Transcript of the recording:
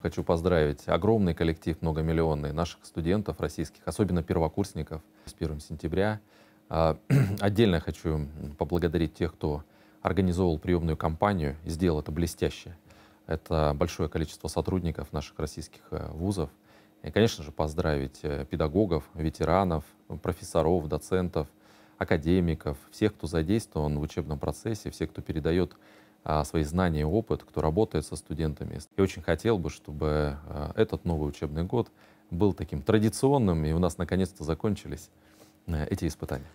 Хочу поздравить огромный коллектив многомиллионный наших студентов российских, особенно первокурсников с 1 сентября. А, отдельно хочу поблагодарить тех, кто организовал приемную кампанию и сделал это блестяще. Это большое количество сотрудников наших российских э, вузов. И, конечно же, поздравить э, педагогов, ветеранов, профессоров, доцентов, академиков, всех, кто задействован в учебном процессе, всех, кто передает а, свои знания и опыт, кто работает со студентами. Я очень хотел бы, чтобы а, этот новый учебный год был таким традиционным, и у нас наконец-то закончились э, эти испытания.